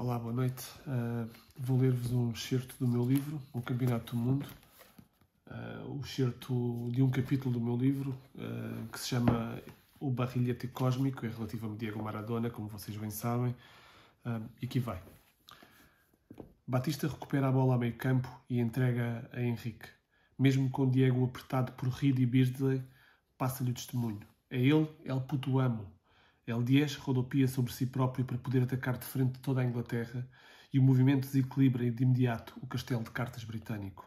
Olá, boa noite. Uh, vou ler-vos um excerto do meu livro, O Campeonato do Mundo. Uh, o excerto de um capítulo do meu livro, uh, que se chama O Barrilhete Cósmico, é relativo a Diego Maradona, como vocês bem sabem. e aqui vai. Batista recupera a bola a meio campo e entrega a Henrique. Mesmo com Diego apertado por Reed e Beardsley, passa-lhe o testemunho. É ele, El Puto Amo, L10 rodopia sobre si próprio para poder atacar de frente toda a Inglaterra e o movimento desequilibra de imediato o castelo de cartas britânico.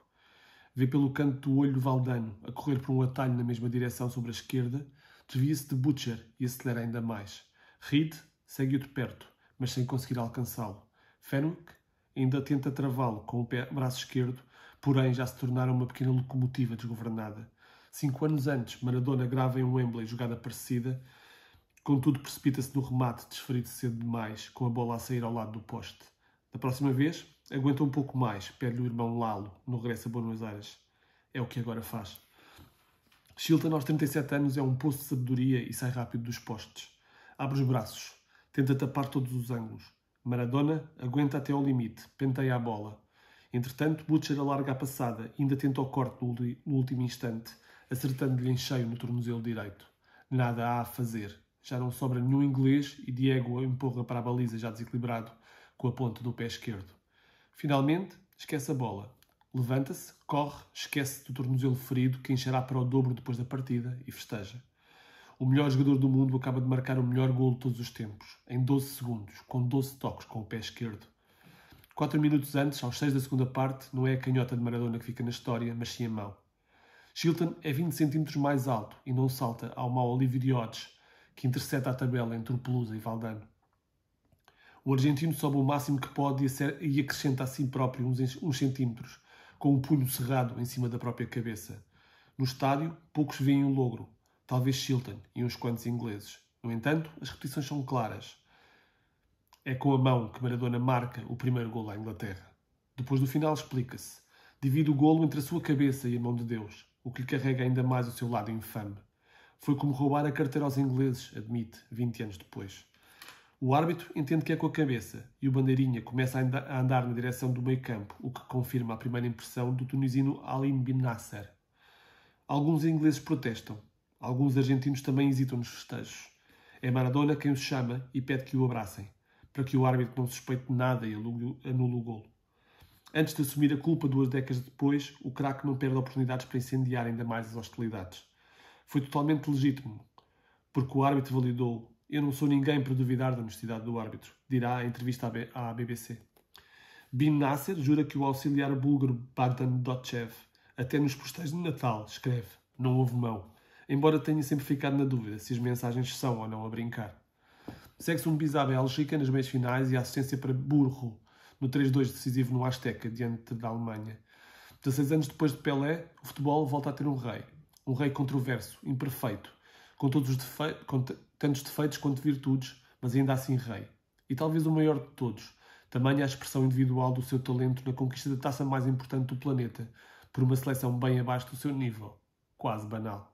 Vê pelo canto do olho Valdano a correr por um atalho na mesma direção sobre a esquerda, desvia-se de Butcher e acelera ainda mais. Reed segue-o de perto, mas sem conseguir alcançá-lo. Fenwick ainda tenta travá-lo com o braço esquerdo, porém já se tornara uma pequena locomotiva desgovernada. Cinco anos antes, Maradona grava em um Wembley jogada parecida Contudo, precipita-se no remate, desferido cedo demais, com a bola a sair ao lado do poste. Da próxima vez, aguenta um pouco mais, pede-lhe o irmão Lalo, no regresso a Buenos Aires. É o que agora faz. Shilton, aos 37 anos, é um poço de sabedoria e sai rápido dos postes. Abre os braços, tenta tapar todos os ângulos. Maradona aguenta até ao limite, penteia a bola. Entretanto, Butcher alarga a passada e ainda tenta o corte no último instante, acertando-lhe em cheio no tornozelo direito. Nada há a fazer. Já não sobra nenhum inglês e Diego empurra para a baliza já desequilibrado com a ponta do pé esquerdo. Finalmente, esquece a bola. Levanta-se, corre, esquece do tornozelo ferido que encherá para o dobro depois da partida e festeja. O melhor jogador do mundo acaba de marcar o melhor golo de todos os tempos, em 12 segundos, com 12 toques com o pé esquerdo. Quatro minutos antes, aos seis da segunda parte, não é a canhota de Maradona que fica na história, mas sim a mão. Chilton é 20 centímetros mais alto e não salta ao mau Olívio Diodes, que intercepta a tabela entre o Pelusa e Valdano. O argentino sobe o máximo que pode e acrescenta a si próprio uns centímetros, com o um punho cerrado em cima da própria cabeça. No estádio, poucos veem o um logro, talvez Chilton e uns quantos ingleses. No entanto, as repetições são claras. É com a mão que Maradona marca o primeiro gol à Inglaterra. Depois do final, explica-se. Divide o golo entre a sua cabeça e a mão de Deus, o que lhe carrega ainda mais o seu lado infame. Foi como roubar a carteira aos ingleses, admite, 20 anos depois. O árbitro entende que é com a cabeça e o bandeirinha começa a andar na direção do meio-campo, o que confirma a primeira impressão do tunisino Alim Bin Nasser. Alguns ingleses protestam. Alguns argentinos também hesitam nos festejos. É Maradona quem os chama e pede que o abracem, para que o árbitro não suspeite nada e anule o golo. Antes de assumir a culpa duas décadas depois, o craque não perde oportunidades para incendiar ainda mais as hostilidades foi totalmente legítimo, porque o árbitro validou. Eu não sou ninguém para duvidar da honestidade do árbitro, dirá a entrevista à BBC. Bin Nasser jura que o auxiliar búlgaro Badan Dotchev, até nos postais de Natal, escreve, não houve mão, embora tenha sempre ficado na dúvida se as mensagens são ou não a brincar. Segue-se um à Bélgica nas meias finais e a assistência para Burro, no 3-2 decisivo no Azteca, diante da Alemanha. 16 anos depois de Pelé, o futebol volta a ter um rei, um rei controverso, imperfeito, com, todos os com tantos defeitos quanto virtudes, mas ainda assim rei. E talvez o maior de todos, tamanha a expressão individual do seu talento na conquista da taça mais importante do planeta, por uma seleção bem abaixo do seu nível, quase banal.